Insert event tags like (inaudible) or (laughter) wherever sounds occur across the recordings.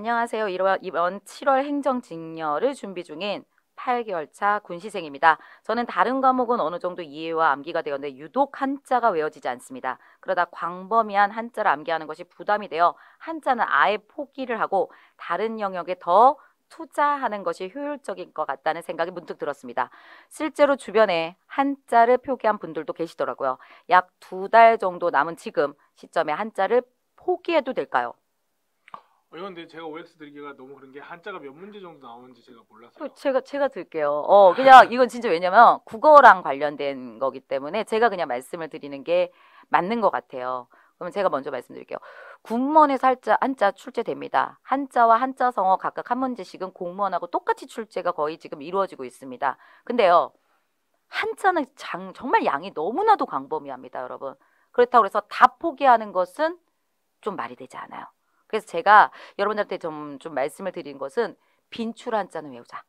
안녕하세요. 이번 7월 행정직렬을 준비 중인 8개월 차 군시생입니다. 저는 다른 과목은 어느 정도 이해와 암기가 되었는데 유독 한자가 외워지지 않습니다. 그러다 광범위한 한자를 암기하는 것이 부담이 되어 한자는 아예 포기를 하고 다른 영역에 더 투자하는 것이 효율적인 것 같다는 생각이 문득 들었습니다. 실제로 주변에 한자를 표기한 분들도 계시더라고요. 약 두 달 정도 남은 지금 시점에 한자를 포기해도 될까요? 어, 이건데 제가 OX 드리기가 너무 그런 게 한자가 몇 문제 정도 나오는지 제가 몰라서 제가 제가 들게요. 어 그냥 이건 진짜 왜냐면 국어랑 관련된 거기 때문에 제가 그냥 말씀을 드리는 게 맞는 것 같아요. 그러면 제가 먼저 말씀드릴게요. 군문에살자 한자 출제됩니다. 한자와 한자성어 각각 한 문제씩은 공무원하고 똑같이 출제가 거의 지금 이루어지고 있습니다. 근데요. 한자는 장, 정말 양이 너무나도 광범위합니다. 여러분. 그렇다고 해서 다 포기하는 것은 좀 말이 되지 않아요. 그래서 제가 여러분들한테 좀, 좀 말씀을 드린 것은 빈출 한자는 외우자.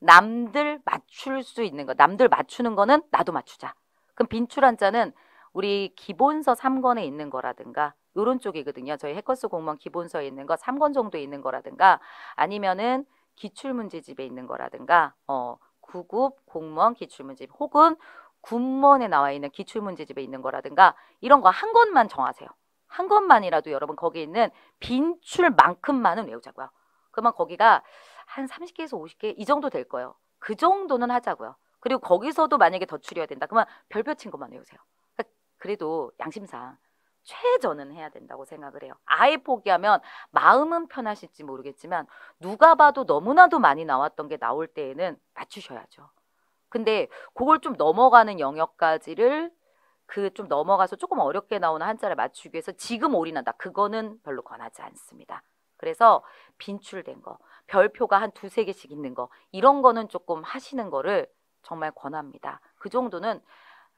남들 맞출 수 있는 거, 남들 맞추는 거는 나도 맞추자. 그럼 빈출 한자는 우리 기본서 3권에 있는 거라든가 요런 쪽이거든요. 저희 해커스 공무원 기본서에 있는 거 3권 정도 있는 거라든가 아니면은 기출문제집에 있는 거라든가 어 구급 공무원 기출문제집 혹은 군무원에 나와 있는 기출문제집에 있는 거라든가 이런 거 한 권만 정하세요. 한 것만이라도 여러분 거기 있는 빈출만큼만은 외우자고요. 그러면 거기가 한 30개에서 50개 이 정도 될 거예요. 그 정도는 하자고요. 그리고 거기서도 만약에 더 줄여야 된다. 그러면 별표 친 것만 외우세요. 그러니까 그래도 양심상 최저는 해야 된다고 생각을 해요. 아예 포기하면 마음은 편하실지 모르겠지만 누가 봐도 너무나도 많이 나왔던 게 나올 때에는 맞추셔야죠. 근데 그걸 좀 넘어가는 영역까지를 그좀 넘어가서 조금 어렵게 나오는 한자를 맞추기 위해서 지금 올인한다. 그거는 별로 권하지 않습니다. 그래서 빈출된 거, 별표가 한 두세 개씩 있는 거 이런 거는 조금 하시는 거를 정말 권합니다. 그 정도는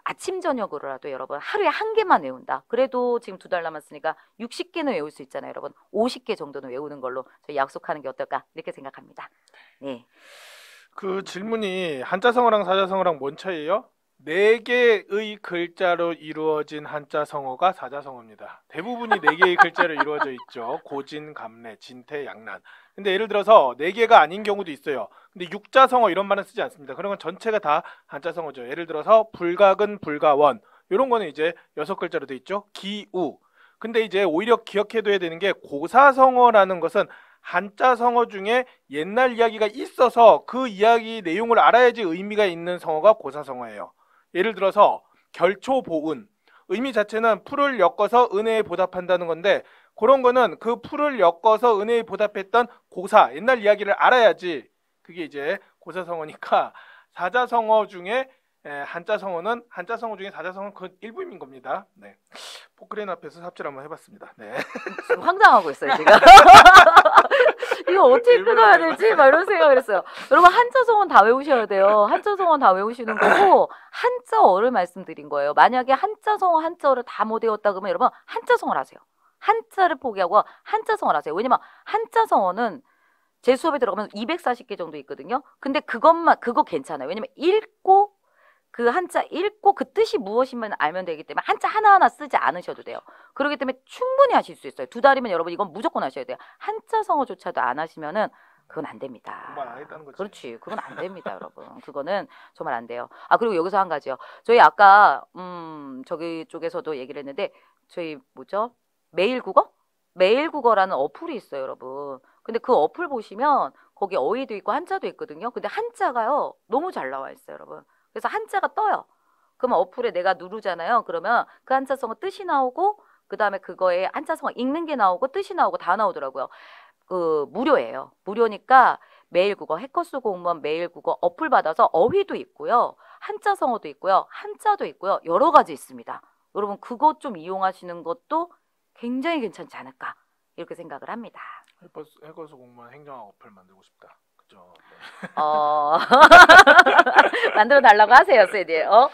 아침 저녁으로라도 여러분 하루에 한 개만 외운다. 그래도 지금 두 달 남았으니까 60개는 외울 수 있잖아요, 여러분. 50개 정도는 외우는 걸로 저희 약속하는 게 어떨까 이렇게 생각합니다. 네. 그 질문이 한자성어랑 사자성어랑 뭔 차이예요? 네 개의 글자로 이루어진 한자 성어가 사자성어입니다. 대부분이 네 개의 글자로 이루어져 있죠. 고진, 감래, 진태, 양란 근데 예를 들어서 네 개가 아닌 경우도 있어요. 근데 육자성어 이런 말은 쓰지 않습니다. 그런 건 전체가 다 한자성어죠. 예를 들어서 불각은 불가원. 이런 거는 이제 여섯 글자로 돼 있죠. 기우. 근데 이제 오히려 기억해둬야 되는 게 고사성어라는 것은 한자 성어 중에 옛날 이야기가 있어서 그 이야기 내용을 알아야지 의미가 있는 성어가 고사성어예요. 예를 들어서 결초보은 의미 자체는 풀을 엮어서 은혜에 보답한다는 건데 그런 거는 그 풀을 엮어서 은혜에 보답했던 고사 옛날 이야기를 알아야지 그게 이제 고사성어니까 (laughs) 사자성어 중에 한자성어는 한자성어 중에 사자성어는 그 일부인 겁니다. 네. 포크레인 앞에서 삽질 한번 해봤습니다. 네. (laughs) 지금 황당하고 있어요 지금. (laughs) 이거 어떻게 끊어야 될지 막 이런 생각을 했어요. 여러분 한자 성원 다 외우셔야 돼요. 한자 성원 다 외우시는 거고 한자어를 말씀드린 거예요. 만약에 한자 성어 한자어를 다 못 외웠다 그러면 여러분 한자 성어 하세요. 한자를 포기하고 한자 성어 하세요. 왜냐면 한자 성어는 제 수업에 들어가면 240개 정도 있거든요. 근데 그것만 그거 괜찮아요. 왜냐면 읽고 그 한자 읽고 그 뜻이 무엇이면 알면 되기 때문에 한자 하나하나 쓰지 않으셔도 돼요. 그러기 때문에 충분히 하실 수 있어요. 두 달이면 여러분 이건 무조건 하셔야 돼요. 한자 성어조차도 안 하시면은 그건 안 됩니다. 그렇지. 그건 안 됩니다, 여러분. 그거는 정말 안 돼요. 아, 그리고 여기서 한 가지요. 저희 아까 음, 저기 쪽에서도 얘기를 했는데 저희 뭐죠? 매일 국어? 매일 국어라는 어플이 있어요, 여러분. 근데 그 어플 보시면 거기 어휘도 있고 한자도 있거든요. 근데 한자가요. 너무 잘 나와 있어요, 여러분. 그래서 한자가 떠요. 그러면 어플에 내가 누르잖아요. 그러면 그 한자성어 뜻이 나오고 그 다음에 그거에 한자성어 읽는 게 나오고 뜻이 나오고 다 나오더라고요. 그 무료예요. 무료니까 매일 국어 해커스 공무원 매일 국어 어플 받아서 어휘도 있고요. 한자성어도 있고요. 한자도 있고요. 여러 가지 있습니다. 여러분 그것 좀 이용하시는 것도 굉장히 괜찮지 않을까 이렇게 생각을 합니다. 해커스, 해커스 공무원 행정 어플 만들고 싶다. 없어 네. (laughs) 만들어 달라고 하세요, 세디. 어